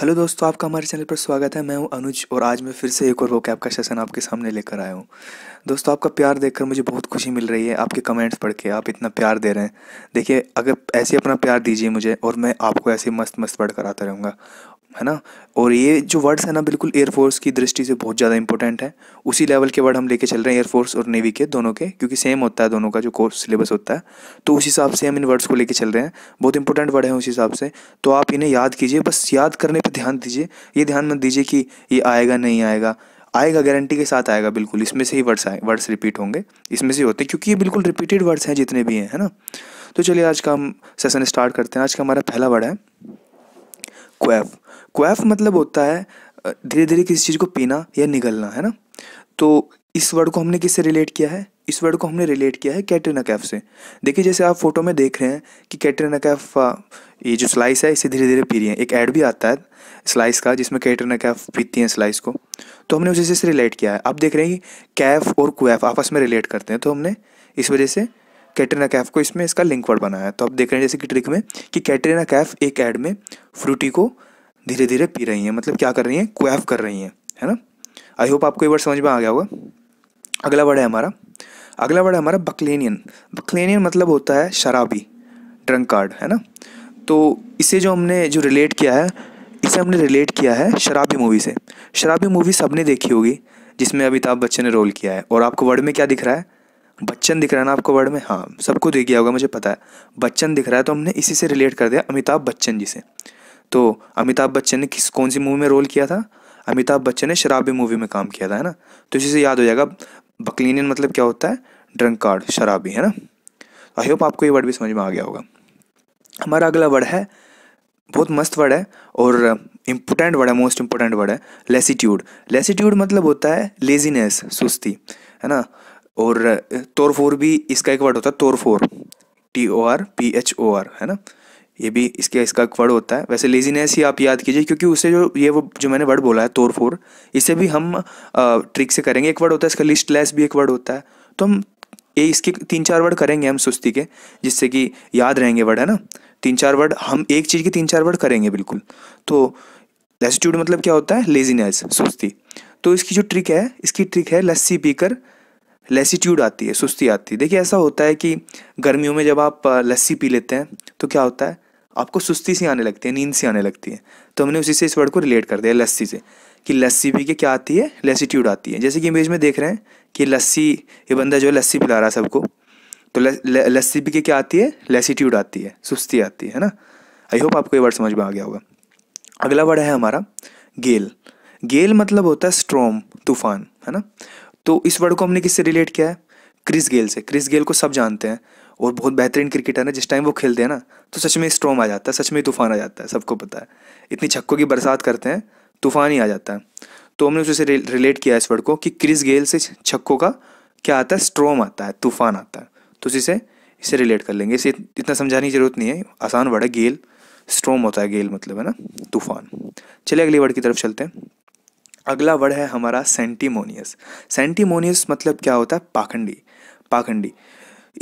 hello दोस्तों आपका हमारे चैनल पर स्वागत है मैं हूं अनुज और आज मैं फिर से एक और वो कैप का सेशन आपके सामने लेकर आया हूं दोस्तों आपका प्यार देखकर मुझे बहुत खुशी मिल रही है आपके कमेंट्स पढ़ के आप इतना प्यार दे रहे हैं देखिए अगर ऐसे अपना प्यार दीजिए मुझे और मैं आपको ऐसे मस्त मस्त पढ़ कर आता रहूँगा है ना और ये जो वर्ड्स है ना बिल्कुल एयरफोर्स की दृष्टि से बहुत ज़्यादा इंपॉर्टेंट है उसी लेवल के वर्ड हम लेके चल रहे हैं एयरफोर्स और नेवी के दोनों के क्योंकि सेम होता है दोनों का जो कोर्स सिलेबस होता है तो उस हिसाब से हम इन वर्ड्स को लेके चल रहे हैं बहुत इंपॉर्टेंट वर्ड है उस हिसाब से तो आप इन्हें याद कीजिए बस याद करने पर ध्यान दीजिए ये ध्यान मत दीजिए कि ये आएगा नहीं आएगा आएगा गारंटी के साथ आएगा बिल्कुल इसमें से ही वर्ड्स आए वर्ड्स रिपीट होंगे इसमें से होते हैं क्योंकि ये बिल्कुल रिपीटेड वर्ड्स हैं जितने भी हैं है ना तो चलिए आज का हम सेशन स्टार्ट करते हैं आज का हमारा पहला वर्ड है क्वेफ़ क्वैफ मतलब होता है धीरे धीरे किसी चीज़ को पीना या निगलना है ना तो इस वर्ड को हमने किससे रिलेट किया है इस वर्ड को हमने रिलेट किया है कैटरीना कैफ से देखिए जैसे आप फोटो में देख रहे हैं कि कैटरीना कैफ ये जो स्लाइस है इसे धीरे धीरे पी रही है एक ऐड भी आता है स्लाइस का जिसमें कैटरीना कैफ पीती हैं स्लाइस को तो हमने उसे से रिलेट किया है आप देख रहे हैं कि कैफ और क्वैफ आपस में रिलेट करते हैं तो हमने इस वजह से कैटरीना कैफ को इसमें इसका लिंक वर्ड बनाया तो आप देख रहे हैं जैसे कि ट्रिक में कि कैटरीना कैफ एक ऐड में फ्रूटी को धीरे धीरे पी रही हैं मतलब क्या कर रही हैं क्वैफ कर रही हैं है ना आई होप आपको एक बार समझ में आ गया होगा अगला वर्ड है हमारा अगला वर्ड है हमारा बकलेनियन बकलेनियन मतलब होता है शराबी ड्रंक कार्ड है ना तो इसे जो हमने जो रिलेट किया है इसे हमने रिलेट किया है शराबी मूवी से शराबी मूवी सबने देखी होगी जिसमें अमिताभ बच्चन ने रोल किया है और आपको वर्ड में क्या दिख रहा है बच्चन दिख रहा है ना आपको वर्ड में हाँ सबको देख गया होगा मुझे पता है बच्चन दिख रहा है तो हमने इसी से रिलेट कर दिया अमिताभ बच्चन जी से तो अमिताभ बच्चन ने किस कौन सी मूवी में रोल किया था अमिताभ बच्चन ने शराबी मूवी में काम किया था है ना तो इसी से याद हो जाएगा बकलिन मतलब क्या होता है ड्रंक कार्ड शराबी है ना आई होप आपको ये वर्ड भी समझ में आ गया होगा हमारा अगला वर्ड है बहुत मस्त वर्ड है और इम्पोर्टेंट वर्ड है मोस्ट इम्पोर्टेंट वर्ड है लेसीट्यूड लेसीट्यूड मतलब होता है लेजीनेस सुस्ती है ना और तोरफोर भी इसका एक वर्ड होता है torpor T O R P H O R है ना ये भी इसके इसका एक वर्ड होता है वैसे लेजीनेस ही आप याद कीजिए क्योंकि उससे जो ये वो जो मैंने वर्ड बोला है तोड़ फोड़ इसे भी हम ट्रिक से करेंगे एक वर्ड होता है इसका लिस्ट लेस भी एक वर्ड होता है तो हम ये इसके तीन चार वर्ड करेंगे हम सुस्ती के जिससे कि याद रहेंगे वर्ड है ना तीन चार वर्ड हम एक चीज़ के तीन चार वर्ड करेंगे बिल्कुल तो लेसिट्यूड मतलब क्या होता है लेजीनेस सुस्ती तो इसकी जो ट्रिक है इसकी ट्रिक है लस्सी पीकर लेसीट्यूड आती है सुस्ती आती है देखिए ऐसा होता है कि गर्मियों में जब आप लस्सी पी लेते हैं तो क्या होता है आपको सुस्ती सी आने लगती है नींद सी आने लगती है तो हमने उसी से इस वर्ड को रिलेट कर दिया लस्सी से कि लस्सी भी के क्या आती है लेसीट्यूड आती है जैसे कि इमेज में देख रहे हैं कि लस्सी ये बंदा जो है लस्सी पिला रहा है सबको तो लस्सी भी के क्या आती है लेसीट्यूड आती है सुस्ती आती है है ना आई होप आपको ये वर्ड समझ में आ गया होगा अगला वर्ड है हमारा गेल गेल मतलब होता है स्ट्रोम तूफान है ना तो इस वर्ड को हमने किससे रिलेट किया है क्रिस गेल से क्रिस गेल को सब जानते हैं और बहुत बेहतरीन क्रिकेटर है जिस टाइम वो खेलते हैं ना तो सच में स्ट्रॉम आ जाता है सच में तूफान आ जाता है सबको पता है इतनी छक्कों की बरसात करते हैं तूफान ही आ जाता है तो हमने उससे रिलेट किया इस वर्ड को कि क्रिस गेल से छक्कों का क्या आता है स्ट्रॉम आता है तूफान आता है तो उसी से इसे रिलेट कर लेंगे इसे इतना समझाने की जरूरत नहीं है आसान वर्ड है गेल स्ट्रॉम होता है गेल मतलब है ना तूफान चलिए अगले वर्ड की तरफ चलते हैं अगला वर्ड है हमारा सेंटीमोनियस सेंटीमोनियस मतलब क्या होता है पाखंडी पाखंडी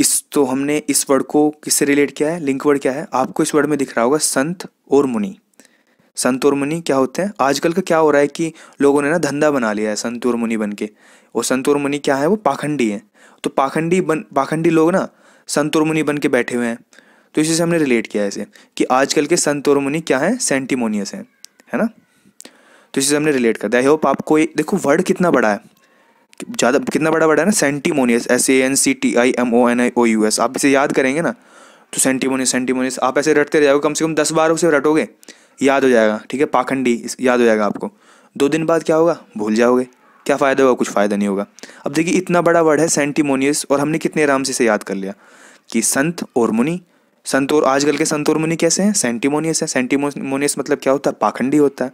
इस तो हमने इस वर्ड को किससे रिलेट किया है लिंक वर्ड क्या है आपको इस वर्ड में दिख रहा होगा संत और मुनि संत और मुनि क्या होते हैं आजकल का क्या हो रहा है कि लोगों ने ना धंधा बना लिया है संत और मुनि बन के और संत और मुनि क्या है वो पाखंडी हैं तो पाखंडी बन पाखंडी लोग ना संत और मुनि बन के बैठे हुए हैं तो इसी से हमने रिलेट किया है इसे कि आजकल के संत और मुनि क्या हैं सेंटिमोनियस हैं है ना तो इसी से हमने रिलेट कर दिया आई होप आपको देखो वर्ड कितना बड़ा है ज़्यादा कितना बड़ा वर्ड है ना sanctimonious S A N C T I M O N I O U S आप इसे याद करेंगे ना तो सेंटीमोनियस सेंटीमोनियस आप ऐसे रटते रहोगे कम से कम दस बार उसे रटोगे याद हो जाएगा ठीक है पाखंडी याद हो जाएगा आपको दो दिन बाद क्या होगा भूल जाओगे क्या फ़ायदा होगा कुछ फ़ायदा नहीं होगा अब देखिए इतना बड़ा वर्ड है सेंटीमोनियस और हमने कितने आराम से इसे याद कर लिया कि संत और मुनि संत और आजकल के संत और मुनि कैसे हैं सेंटीमोनियस है सेंटीमोनियस मतलब क्या होता है पाखंडी होता है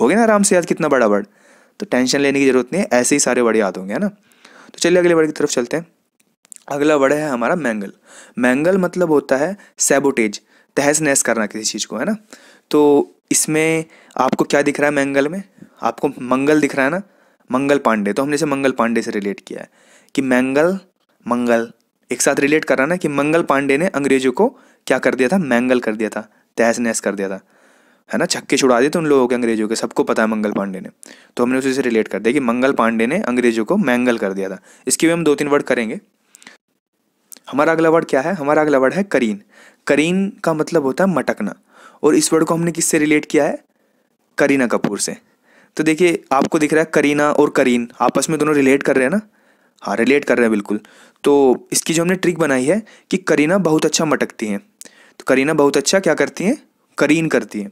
हो गया ना आराम से याद कितना बड़ा वर्ड तो टेंशन लेने की ज़रूरत नहीं है ऐसे ही सारे वर्ड याद होंगे है ना तो चलिए अगले वर्ड की तरफ चलते हैं अगला वर्ड है हमारा मैंगल मैंगल मतलब होता है सेबोटेज तहस नहस करना किसी चीज़ को है ना तो इसमें आपको क्या दिख रहा है मैंगल में आपको मंगल दिख रहा है ना मंगल पांडे तो हमने इसे मंगल पांडे से रिलेट किया है कि मैंगल मंगल एक साथ रिलेट कर रहा ना कि मंगल पांडे ने अंग्रेजों को क्या कर दिया था मैंगल कर दिया था तहस नहस कर दिया था है ना छक्के छुड़ा दिए थे उन लोगों के अंग्रेजों के सबको पता है मंगल पांडे ने तो हमने उसी से रिलेट कर दिया कि मंगल पांडे ने अंग्रेजों को मैंगल कर दिया था इसके भी हम दो तीन वर्ड करेंगे हमारा अगला वर्ड क्या है हमारा अगला वर्ड है करीन करीन का मतलब होता है मटकना और इस वर्ड को हमने किससे रिलेट किया है करीना कपूर से तो देखिए आपको दिख रहा है करीना और करीन आपस में दोनों रिलेट कर रहे हैं ना हाँ रिलेट कर रहे हैं बिल्कुल तो इसकी जो हमने ट्रिक बनाई है कि करीना बहुत अच्छा मटकती हैं तो करीना बहुत अच्छा क्या करती हैं करीन करती हैं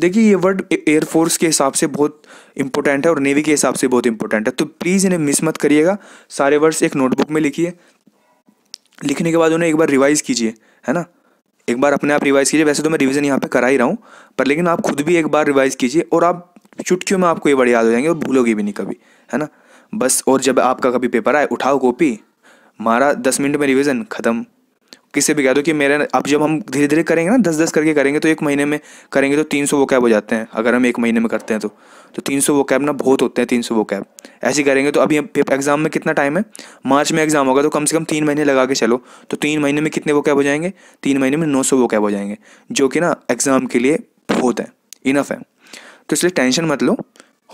देखिए ये वर्ड एयरफोर्स के हिसाब से बहुत इंपॉर्टेंट है और नेवी के हिसाब से बहुत इंपॉर्टेंट है तो प्लीज़ इन्हें मिस मत करिएगा सारे वर्ड्स एक नोटबुक में लिखिए लिखने के बाद उन्हें एक बार रिवाइज़ कीजिए है ना एक बार अपने आप रिवाइज़ कीजिए वैसे तो मैं रिविज़न यहाँ पर करा ही रहा हूँ पर लेकिन आप खुद भी एक बार रिवाइज़ कीजिए और आप चुटकियों में आपको ये बड़े याद हो जाएंगे और भूलोगे भी नहीं कभी है ना बस और जब आपका कभी पेपर आए उठाओ कॉपी मारा दस मिनट में रिविज़न ख़त्म किसी भी कह दो कि मेरे अब जब हम धीरे धीरे करेंगे ना दस दस करके करेंगे तो एक महीने में करेंगे तो तीन सौ वो कैब हो जाते हैं अगर हम एक महीने में करते हैं तो तो तीन सौ वो कैब ना बहुत होते हैं तीन सौ वो कैब ऐसे करेंगे तो अभी एग्ज़ाम में कितना टाइम है मार्च में एग्ज़ाम होगा तो कम से कम तीन महीने लगा के चलो तो तीन महीने में कितने वो कैब हो जाएंगे तीन महीने में नौ सौ वो कैब हो जाएंगे जो कि ना एग्ज़ाम के लिए बहुत है इनफ है तो इसलिए टेंशन मत लो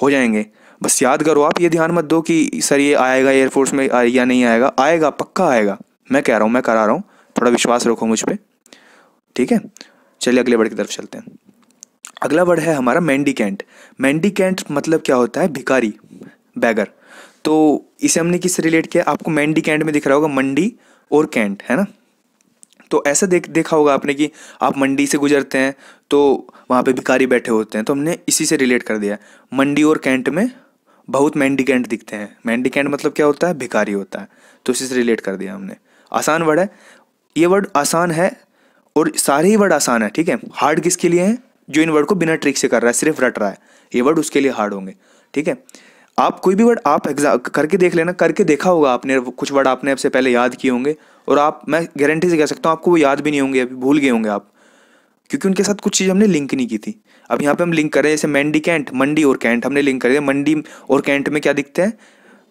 हो जाएंगे बस याद करो आप ये ध्यान मत दो कि सर ये आएगा एयरफोर्स में या नहीं आएगा आएगा पक्का आएगा मैं कह रहा हूँ मैं करा रहा हूँ थोड़ा विश्वास रखो मुझ पर ठीक है चलिए अगले वर्ड की तरफ चलते हैं अगला वर्ड है हमारा मैंडिकेंट मैंडिकेंट मतलब क्या होता है भिकारी बैगर तो इसे हमने किससे रिलेट किया आपको मैंडी कैंट में दिख रहा होगा मंडी और कैंट है ना तो ऐसा देख देखा होगा आपने कि आप मंडी से गुजरते हैं तो वहाँ पे भिकारी बैठे होते हैं तो हमने इसी से रिलेट कर दिया मंडी और कैंट में बहुत मैंडी कैंट दिखते हैं मैंडी कैंट मतलब क्या होता है भिकारी होता है तो इसी से रिलेट कर दिया हमने आसान वर्ड है ये वर्ड आसान है और सारे ही वर्ड आसान है ठीक है हार्ड किसके लिए है जो इन वर्ड को बिना ट्रिक से कर रहा है सिर्फ रट रहा है ये वर्ड उसके लिए हार्ड होंगे ठीक है आप कोई भी वर्ड आप एग्जाम करके देख लेना करके देखा होगा आपने कुछ वर्ड आपने आपसे पहले याद किए होंगे और आप मैं गारंटी से कह सकता हूँ आपको वो याद भी नहीं होंगे अभी भूल गए होंगे आप क्योंकि उनके साथ कुछ चीज़ हमने लिंक नहीं की थी अब यहाँ पे हम लिंक कर रहे हैं जैसे मंडी कैंट मंडी और कैंट हमने लिंक कर दिया मंडी और कैंट में क्या दिखते हैं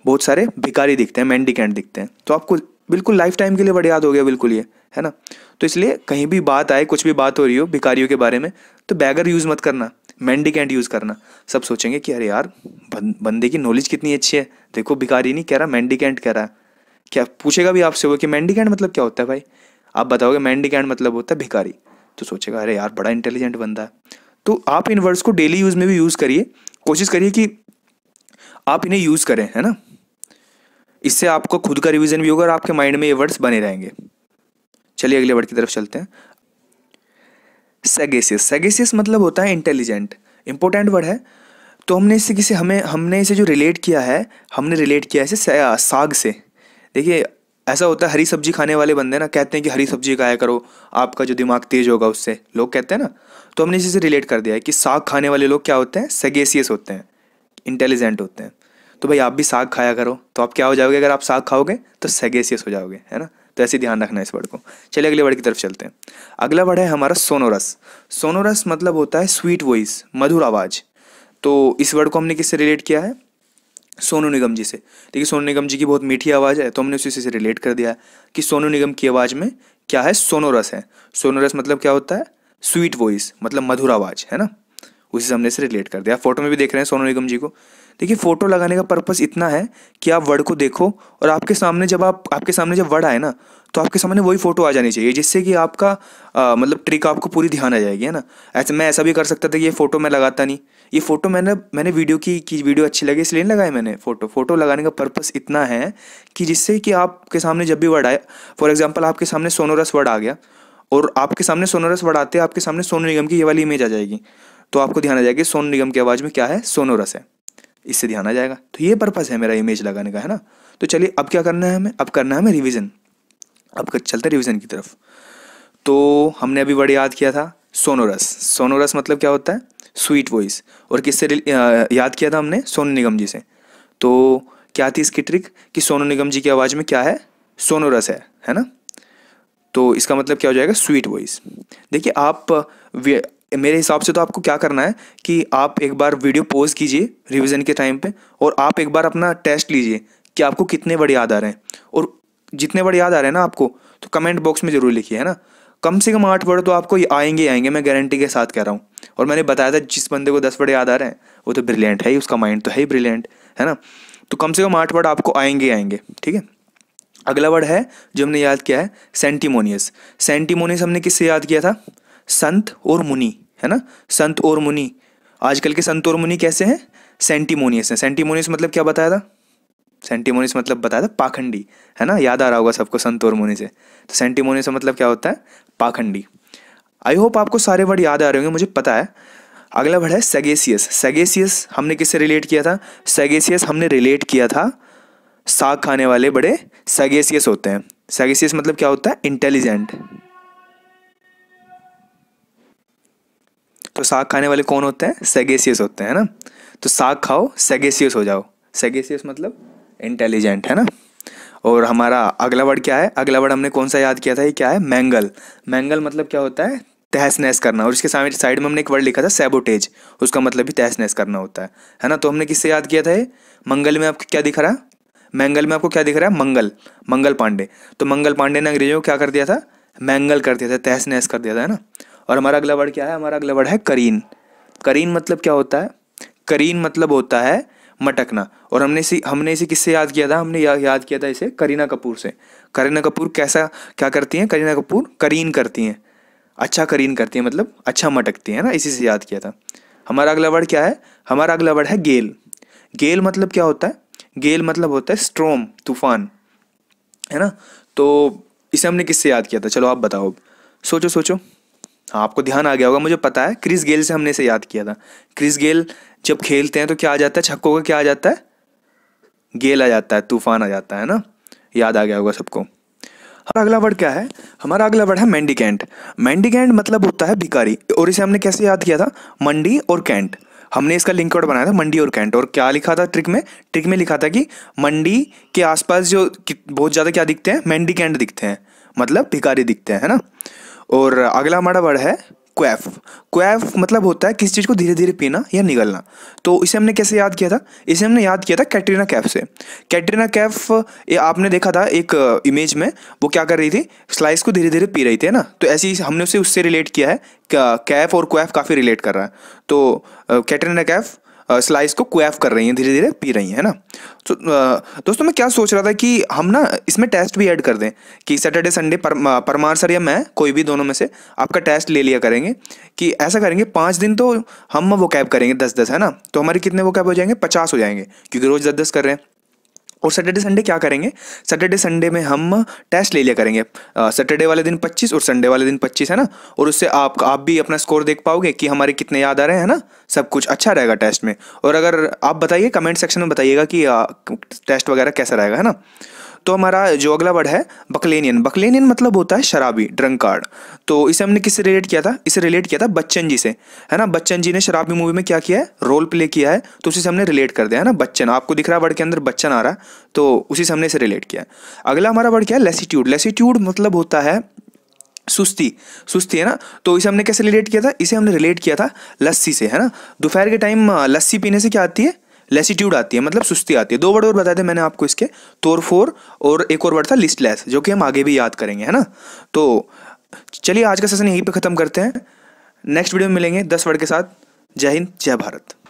बहुत सारे भिकारी दिखते हैं मैंडी कैंट दिखते हैं तो आपको बिल्कुल लाइफ टाइम के लिए याद हो गया बिल्कुल ये है ना तो इसलिए कहीं भी बात आए कुछ भी बात हो रही हो भिकारियों के बारे में तो बैगर यूज़ मत करना मैंडिकेंट यूज़ करना सब सोचेंगे कि अरे यार बंदे की नॉलेज कितनी अच्छी है देखो भिकारी नहीं कह रहा मैंडिकेंट कह रहा है क्या पूछेगा भी आपसे वो कि मैंडिकेंट मतलब क्या होता है भाई आप बताओगे मैंडिकेंट मतलब होता है भिकारी तो सोचेगा अरे यार बड़ा इंटेलिजेंट बंदा है तो आप इन वर्ड्स को डेली यूज़ में भी यूज़ करिए कोशिश करिए कि आप इन्हें यूज़ करें है ना इससे आपको खुद का रिविजन भी होगा और आपके माइंड में ये वर्ड्स बने रहेंगे चलिए अगले वर्ड की तरफ चलते हैं सेगेसियस सेगेसियस मतलब होता है इंटेलिजेंट इंपॉर्टेंट वर्ड है तो हमने इससे किसी हमें हमने इसे जो रिलेट किया है हमने रिलेट किया है इसे साग से देखिए ऐसा होता है हरी सब्जी खाने वाले बंदे ना कहते हैं कि हरी सब्जी खाया करो आपका जो दिमाग तेज होगा उससे लोग कहते हैं ना तो हमने इसे से रिलेट कर दिया है कि साग खाने वाले लोग क्या होते हैं सेगेसियस होते हैं इंटेलिजेंट होते हैं तो भाई आप भी साग खाया करो तो आप क्या हो जाओगे अगर आप साग खाओगे तो सेगेसियस हो जाओगे है ना तो ऐसे ध्यान रखना है इस वर्ड को चलिए अगले वर्ड की तरफ चलते हैं अगला वर्ड है हमारा सोनोरस सोनोरस मतलब होता है स्वीट वॉइस मधुर आवाज़ तो इस वर्ड को हमने किससे रिलेट किया है सोनू निगम जी से देखिए सोनू निगम जी की बहुत मीठी आवाज़ है तो हमने उसी से रिलेट कर दिया कि सोनू निगम की आवाज़ में क्या है सोनोरस है सोनोरस मतलब क्या होता है स्वीट वॉइस मतलब मधुर आवाज़ है ना उसी से हमने इसे रिलेट कर दिया फोटो में भी देख रहे हैं सोनू निगम जी को देखिए फ़ोटो लगाने का पर्पस इतना है कि आप वर्ड को देखो और आपके सामने जब आप आपके सामने जब वर्ड आए ना तो आपके सामने वही फ़ोटो आ जानी चाहिए जिससे कि आपका आ, मतलब ट्रिक आपको पूरी ध्यान आ जाएगी है ना ऐसे मैं ऐसा भी कर सकता था कि ये फ़ोटो मैं लगाता नहीं ये फ़ोटो मैंने मैंने वीडियो की कि वीडियो अच्छी लगी इसलिए लगाए मैंने फ़ोटो फ़ोटो लगाने का पर्पस इतना है कि जिससे कि आपके सामने जब भी वर्ड आए फॉर एग्जाम्पल आपके सामने सोनोरस वर्ड आ गया और आपके सामने सोनोरस वर्ड आते आपके सामने सोनू निगम की ये वाली इमेज आ जाएगी तो आपको ध्यान आ जाएगा सोनू निगम की आवाज़ में क्या है सोनोरस है इससे ध्यान आ जाएगा तो ये पर्पज़ है मेरा इमेज लगाने का है ना तो चलिए अब क्या करना है हमें अब करना है हमें रिविज़न अब चलते हैं रिविज़न की तरफ तो हमने अभी वर्ड याद किया था सोनोरस सोनोरस मतलब क्या होता है स्वीट वॉइस और किससे याद किया था हमने सोनू निगम जी से तो क्या थी इसकी ट्रिक कि सोनू निगम जी की आवाज़ में क्या है सोनोरस है है ना तो इसका मतलब क्या हो जाएगा स्वीट वॉइस देखिए आप मेरे हिसाब से तो आपको क्या करना है कि आप एक बार वीडियो पोज कीजिए रिवीजन के टाइम पे और आप एक बार अपना टेस्ट लीजिए कि आपको कितने वर्ड याद आ रहे हैं और जितने बड़े याद आ रहे हैं ना आपको तो कमेंट बॉक्स में ज़रूर लिखिए है ना कम से कम आठ वर्ड तो आपको आएंगे आएंगे मैं गारंटी के साथ कह रहा हूँ और मैंने बताया था जिस बंदे को दस वर्ड याद आ रहे हैं वो तो ब्रिलियंट है ही उसका माइंड तो है ही ब्रिलियंट है ना तो कम से कम आठ वर्ड आपको आएंगे आएंगे ठीक है अगला वर्ड है जो हमने याद किया है सेंटिमोनियस सेंटीमोनियस हमने किससे याद किया था संत और मुनि है ना संत और मुनि आजकल के संत और मुनि कैसे हैं सेंटीमोनियस हैं सेंटीमोनियस मतलब क्या बताया था सेंटीमोनियस मतलब बताया था पाखंडी है ना याद आ रहा होगा सबको संत और मुनि से तो सेंटिमोनियस मतलब क्या होता है पाखंडी आई होप आपको सारे वर्ड याद आ रहे होंगे मुझे पता है अगला वर्ड है सेगेसियस सेगेसियस हमने किससे रिलेट किया था सेगेसियस हमने रिलेट किया था साग खाने वाले बड़े सेगेसियस होते हैं सेगेसियस मतलब क्या होता है इंटेलिजेंट तो साग खाने वाले कौन होते हैं सेगेसियस होते हैं ना तो साग खाओ सेगेसियस हो जाओ सेगेसियस मतलब इंटेलिजेंट है ना और हमारा अगला वर्ड क्या है अगला वर्ड हमने कौन सा याद किया था ये क्या है मैंगल मैंगल मतलब क्या होता है तहस नहस करना और इसके सामने साइड में हमने एक वर्ड लिखा था सेबोटेज उसका मतलब भी तहस नहस करना होता है है ना तो हमने किससे याद किया था ये मंगल में आपको क्या दिख रहा है मैंगल में आपको क्या दिख रहा है मंगल मंगल पांडे तो मंगल पांडे ने अंग्रेजों को क्या कर दिया था मैंगल कर दिया था तहस नहस कर दिया था है ना और हमारा अगला वर्ड क्या है हमारा अगला वर्ड है करीन करीन मतलब क्या होता है करीन मतलब होता है मटकना और हमने इसे हमने इसे किससे याद किया था हमने या, याद किया था इसे करीना कपूर से करीना कपूर कैसा क्या करती हैं करीना कपूर करीन करती हैं अच्छा करीन करती हैं मतलब अच्छा मटकती हैं ना इसी से याद किया था हमारा अगला वर्ड क्या है हमारा अगला वर्ड है गेल गेल मतलब क्या होता है गेल मतलब होता है स्ट्रोम तूफान है ना तो इसे हमने किससे याद किया था चलो आप बताओ सोचो सोचो हाँ आपको ध्यान आ गया होगा मुझे पता है क्रिस गेल से हमने इसे याद किया था क्रिस गेल जब खेलते हैं तो क्या आ जाता है छक्कों का क्या आ जाता है गेल आ जाता है तूफान आ जाता है ना याद आ गया होगा सबको हमारा अगला वर्ड क्या है हमारा अगला वर्ड है मैंडिकैंट मैंडिकेंट मतलब होता है भिकारी और इसे हमने कैसे याद किया था मंडी और कैंट हमने इसका लिंक वर्ड बनाया था मंडी और कैंट और क्या लिखा था ट्रिक में ट्रिक में लिखा था कि मंडी के आसपास जो बहुत ज़्यादा क्या दिखते हैं मैंडी कैंट दिखते हैं मतलब भिकारी दिखते हैं है ना और अगला हमारा वर्ड है क्वैफ क्वैफ मतलब होता है किसी चीज़ को धीरे धीरे पीना या निगलना तो इसे हमने कैसे याद किया था इसे हमने याद किया था कैटरीना कैफ से कैटरीना कैफ ये आपने देखा था एक इमेज में वो क्या कर रही थी स्लाइस को धीरे धीरे पी रही थी है ना तो ऐसे ही हमने उसे उससे रिलेट किया है कैफ और क्वैफ काफ़ी रिलेट कर रहा है तो कैटरीना कैफ स्लाइस को क्वैफ कर रही हैं धीरे धीरे पी रही हैं ना तो दोस्तों मैं क्या सोच रहा था कि हम ना इसमें टेस्ट भी ऐड कर दें कि सैटरडे संडे पर, परमार सर या मैं कोई भी दोनों में से आपका टेस्ट ले लिया करेंगे कि ऐसा करेंगे पाँच दिन तो हम वो कैब करेंगे दस दस है ना तो हमारे कितने वो कैब हो जाएंगे पचास हो जाएंगे क्योंकि रोज़ दस दस कर रहे हैं और सैटरडे संडे क्या करेंगे सैटरडे संडे में हम टेस्ट ले लिया करेंगे सैटरडे वाले दिन 25 और संडे वाले दिन 25 है ना और उससे आप आप भी अपना स्कोर देख पाओगे कि हमारे कितने याद आ रहे हैं ना सब कुछ अच्छा रहेगा टेस्ट में और अगर आप बताइए कमेंट सेक्शन में बताइएगा कि आ, टेस्ट वगैरह कैसा रहेगा है ना तो हमारा जो अगला वर्ड है बकलेनियन बकलेनियन मतलब होता है शराबी ड्रंकार्ड तो इसे हमने किससे रिलेट किया था इसे रिलेट किया था बच्चन जी से है ना बच्चन जी ने शराबी मूवी में क्या किया है रोल प्ले किया है तो उसी से हमने रिलेट कर दिया है ना बच्चन आपको दिख रहा है वर्ड के अंदर बच्चन आ रहा है तो उसी से हमने इसे रिलेट किया अगला हमारा वर्ड क्या है लेसीट्यूड लेसीट्यूड मतलब होता है सुस्ती सुस्ती है ना तो इसे हमने कैसे रिलेट किया था इसे हमने रिलेट किया था लस्सी से है ना दोपहर के टाइम लस्सी पीने से क्या आती है लेसीट्यूड आती है मतलब सुस्ती आती है दो वर्ड और बताए थे मैंने आपको इसके तोरफोर और एक और वर्ड था लिस्टलेस जो कि हम आगे भी याद करेंगे है ना तो चलिए आज का सेशन यहीं पर ख़त्म करते हैं नेक्स्ट वीडियो में मिलेंगे दस वर्ड के साथ जय हिंद जय भारत